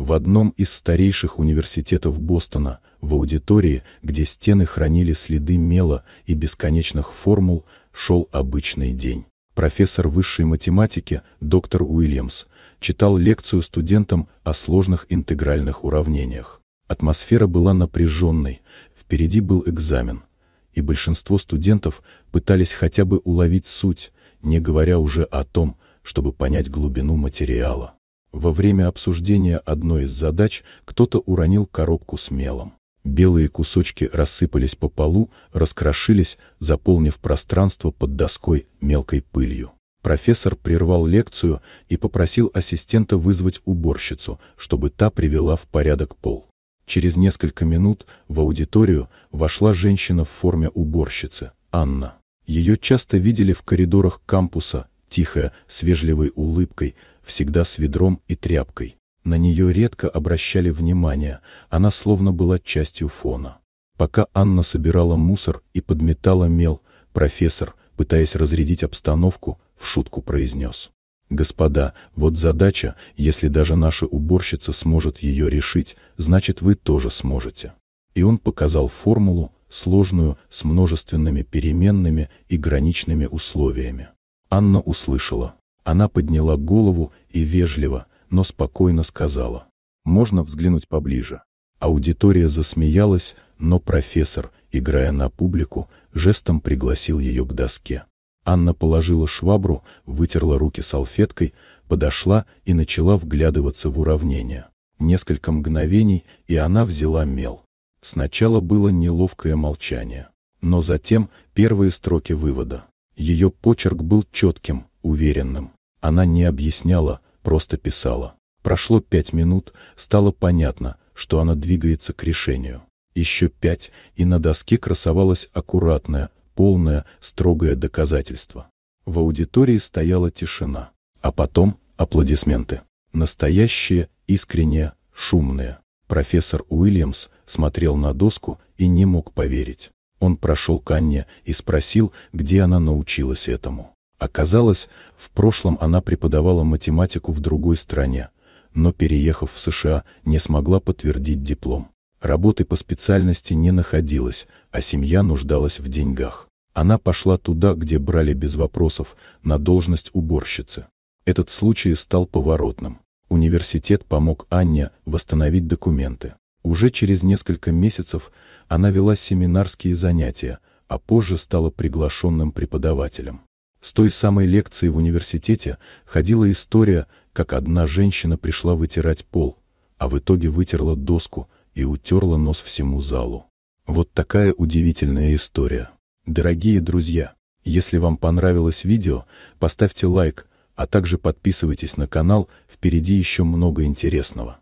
в одном из старейших университетов Бостона, в аудитории, где стены хранили следы мела и бесконечных формул, шел обычный день. Профессор высшей математики доктор Уильямс читал лекцию студентам о сложных интегральных уравнениях. Атмосфера была напряженной, впереди был экзамен, и большинство студентов пытались хотя бы уловить суть, не говоря уже о том, чтобы понять глубину материала. Во время обсуждения одной из задач кто-то уронил коробку с мелом. Белые кусочки рассыпались по полу, раскрошились, заполнив пространство под доской мелкой пылью. Профессор прервал лекцию и попросил ассистента вызвать уборщицу, чтобы та привела в порядок пол. Через несколько минут в аудиторию вошла женщина в форме уборщицы, Анна. Ее часто видели в коридорах кампуса, тихая, с вежливой улыбкой, всегда с ведром и тряпкой. На нее редко обращали внимание, она словно была частью фона. Пока Анна собирала мусор и подметала мел, профессор, пытаясь разрядить обстановку, в шутку произнес. «Господа, вот задача, если даже наша уборщица сможет ее решить, значит вы тоже сможете». И он показал формулу, сложную, с множественными переменными и граничными условиями. Анна услышала. Она подняла голову и вежливо, но спокойно сказала. «Можно взглянуть поближе?» Аудитория засмеялась, но профессор, играя на публику, жестом пригласил ее к доске. Анна положила швабру, вытерла руки салфеткой, подошла и начала вглядываться в уравнение. Несколько мгновений, и она взяла мел. Сначала было неловкое молчание, но затем первые строки вывода. Ее почерк был четким, уверенным. Она не объясняла, просто писала. Прошло пять минут, стало понятно, что она двигается к решению. Еще пять, и на доске красовалось аккуратное, полное, строгое доказательство. В аудитории стояла тишина, а потом аплодисменты. Настоящие, искренние, шумные. Профессор Уильямс смотрел на доску и не мог поверить. Он прошел к Анне и спросил, где она научилась этому. Оказалось, в прошлом она преподавала математику в другой стране, но, переехав в США, не смогла подтвердить диплом. Работы по специальности не находилось, а семья нуждалась в деньгах. Она пошла туда, где брали без вопросов, на должность уборщицы. Этот случай стал поворотным. Университет помог Анне восстановить документы. Уже через несколько месяцев она вела семинарские занятия, а позже стала приглашенным преподавателем. С той самой лекции в университете ходила история, как одна женщина пришла вытирать пол, а в итоге вытерла доску и утерла нос всему залу. Вот такая удивительная история. Дорогие друзья, если вам понравилось видео, поставьте лайк, а также подписывайтесь на канал, впереди еще много интересного.